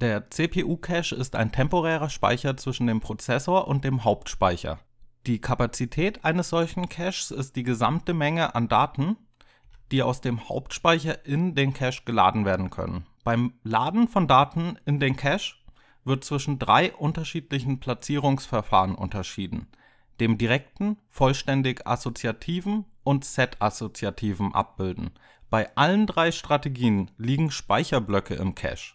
Der CPU-Cache ist ein temporärer Speicher zwischen dem Prozessor und dem Hauptspeicher. Die Kapazität eines solchen Caches ist die gesamte Menge an Daten, die aus dem Hauptspeicher in den Cache geladen werden können. Beim Laden von Daten in den Cache wird zwischen drei unterschiedlichen Platzierungsverfahren unterschieden. Dem direkten, vollständig assoziativen und set-assoziativen Abbilden. Bei allen drei Strategien liegen Speicherblöcke im Cache.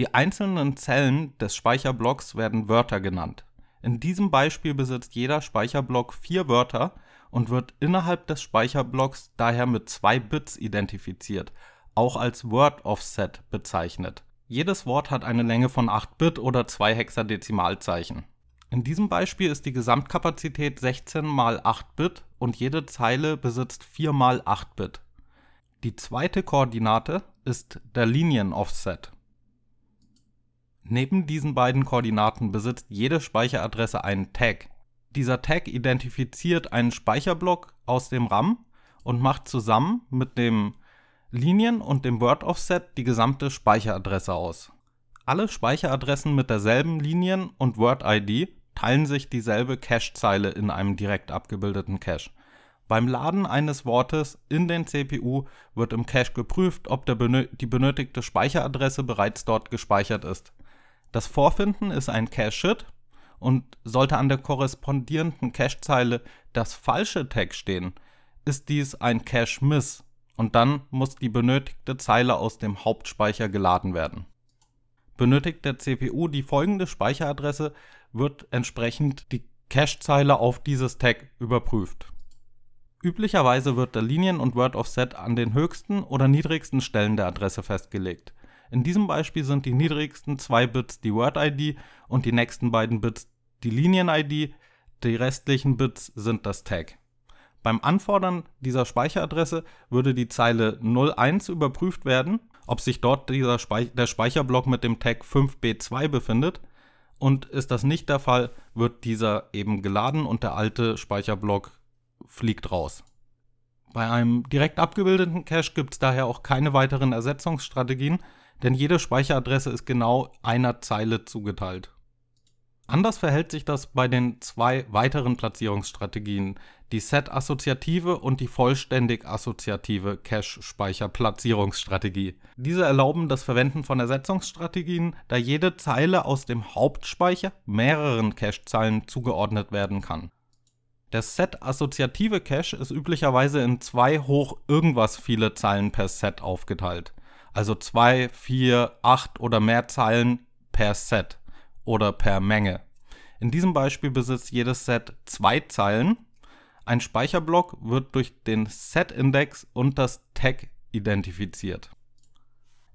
Die einzelnen Zellen des Speicherblocks werden Wörter genannt. In diesem Beispiel besitzt jeder Speicherblock vier Wörter und wird innerhalb des Speicherblocks daher mit zwei Bits identifiziert, auch als Word Offset bezeichnet. Jedes Wort hat eine Länge von 8 Bit oder zwei Hexadezimalzeichen. In diesem Beispiel ist die Gesamtkapazität 16 mal 8 Bit und jede Zeile besitzt 4 mal 8 Bit. Die zweite Koordinate ist der Linien-Offset. Neben diesen beiden Koordinaten besitzt jede Speicheradresse einen Tag. Dieser Tag identifiziert einen Speicherblock aus dem RAM und macht zusammen mit dem Linien- und dem Word-Offset die gesamte Speicheradresse aus. Alle Speicheradressen mit derselben Linien- und Word-ID teilen sich dieselbe Cache-Zeile in einem direkt abgebildeten Cache. Beim Laden eines Wortes in den CPU wird im Cache geprüft, ob benö die benötigte Speicheradresse bereits dort gespeichert ist. Das Vorfinden ist ein cache shit und sollte an der korrespondierenden Cache-Zeile das falsche Tag stehen, ist dies ein Cache-Miss und dann muss die benötigte Zeile aus dem Hauptspeicher geladen werden. Benötigt der CPU die folgende Speicheradresse, wird entsprechend die Cache-Zeile auf dieses Tag überprüft. Üblicherweise wird der Linien- und Word-Offset an den höchsten oder niedrigsten Stellen der Adresse festgelegt. In diesem Beispiel sind die niedrigsten zwei Bits die Word-ID und die nächsten beiden Bits die Linien-ID, die restlichen Bits sind das Tag. Beim Anfordern dieser Speicheradresse würde die Zeile 01 überprüft werden, ob sich dort dieser Speich der Speicherblock mit dem Tag 5b2 befindet. Und ist das nicht der Fall, wird dieser eben geladen und der alte Speicherblock fliegt raus. Bei einem direkt abgebildeten Cache gibt es daher auch keine weiteren Ersetzungsstrategien denn jede Speicheradresse ist genau einer Zeile zugeteilt. Anders verhält sich das bei den zwei weiteren Platzierungsstrategien, die Set-assoziative und die vollständig assoziative Cache-Speicher-Platzierungsstrategie. Diese erlauben das Verwenden von Ersetzungsstrategien, da jede Zeile aus dem Hauptspeicher mehreren Cache-Zeilen zugeordnet werden kann. Der Set-assoziative Cache ist üblicherweise in zwei hoch irgendwas viele Zeilen per Set aufgeteilt. Also zwei, vier, acht oder mehr Zeilen per Set oder per Menge. In diesem Beispiel besitzt jedes Set zwei Zeilen. Ein Speicherblock wird durch den Set-Index und das Tag identifiziert.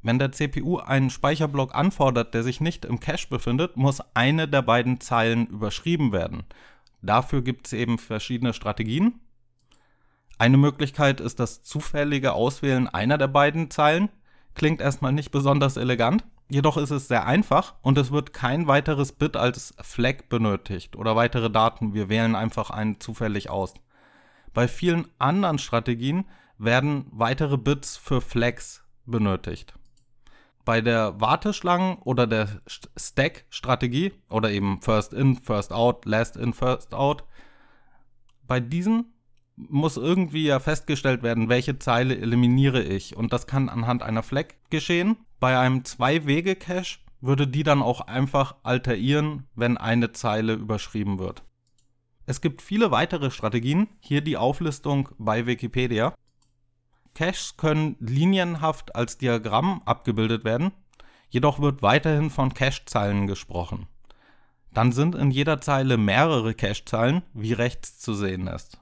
Wenn der CPU einen Speicherblock anfordert, der sich nicht im Cache befindet, muss eine der beiden Zeilen überschrieben werden. Dafür gibt es eben verschiedene Strategien. Eine Möglichkeit ist das zufällige Auswählen einer der beiden Zeilen klingt erstmal nicht besonders elegant, jedoch ist es sehr einfach und es wird kein weiteres Bit als Flag benötigt oder weitere Daten. Wir wählen einfach einen zufällig aus. Bei vielen anderen Strategien werden weitere Bits für Flags benötigt. Bei der Warteschlangen- oder der Stack-Strategie oder eben First In, First Out, Last In, First Out, bei diesen muss irgendwie ja festgestellt werden, welche Zeile eliminiere ich. Und das kann anhand einer Flag geschehen. Bei einem Zwei-Wege-Cache würde die dann auch einfach alterieren, wenn eine Zeile überschrieben wird. Es gibt viele weitere Strategien, hier die Auflistung bei Wikipedia. Caches können linienhaft als Diagramm abgebildet werden, jedoch wird weiterhin von Cache-Zeilen gesprochen. Dann sind in jeder Zeile mehrere Cache-Zeilen, wie rechts zu sehen ist.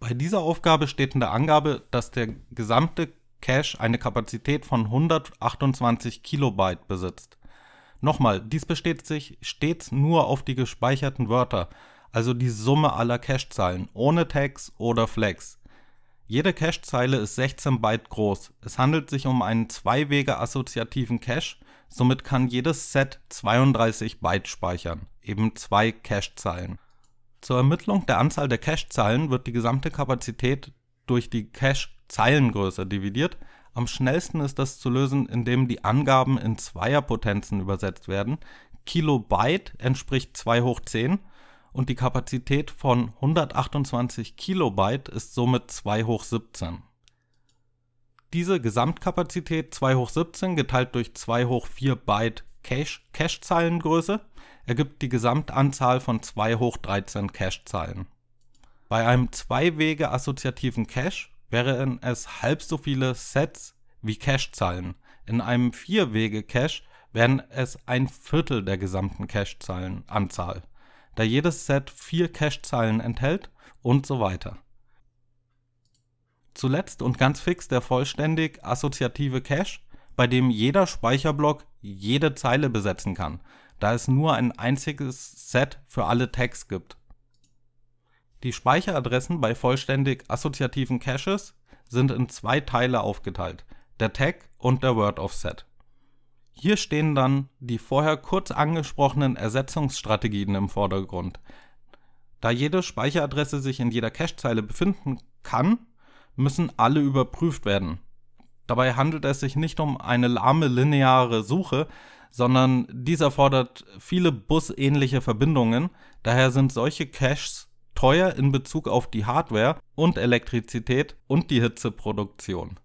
Bei dieser Aufgabe steht in der Angabe, dass der gesamte Cache eine Kapazität von 128 Kilobyte besitzt. Nochmal, dies besteht sich stets nur auf die gespeicherten Wörter, also die Summe aller Cache-Zeilen, ohne Tags oder Flags. Jede Cache-Zeile ist 16 Byte groß. Es handelt sich um einen zwei-Wege-assoziativen Cache, somit kann jedes Set 32 Byte speichern, eben zwei Cache-Zeilen. Zur Ermittlung der Anzahl der Cache-Zeilen wird die gesamte Kapazität durch die Cache-Zeilengröße dividiert. Am schnellsten ist das zu lösen, indem die Angaben in Zweierpotenzen übersetzt werden. Kilobyte entspricht 2 hoch 10 und die Kapazität von 128 Kilobyte ist somit 2 hoch 17. Diese Gesamtkapazität 2 hoch 17 geteilt durch 2 hoch 4 Byte Cache-Zeilengröße ergibt die Gesamtanzahl von 2 hoch 13 Cache-Zeilen. Bei einem zwei-Wege-assoziativen Cache wären es halb so viele Sets wie Cache-Zeilen. In einem Vier-Wege-Cache wären es ein Viertel der gesamten cache zeilen anzahl da jedes Set vier Cache-Zeilen enthält und so weiter. Zuletzt und ganz fix der vollständig assoziative Cache bei dem jeder Speicherblock jede Zeile besetzen kann, da es nur ein einziges Set für alle Tags gibt. Die Speicheradressen bei vollständig assoziativen Caches sind in zwei Teile aufgeteilt, der Tag und der Word Offset. Hier stehen dann die vorher kurz angesprochenen Ersetzungsstrategien im Vordergrund. Da jede Speicheradresse sich in jeder Cache-Zeile befinden kann, müssen alle überprüft werden. Dabei handelt es sich nicht um eine lahme lineare Suche, sondern dies erfordert viele busähnliche Verbindungen. Daher sind solche Caches teuer in Bezug auf die Hardware und Elektrizität und die Hitzeproduktion.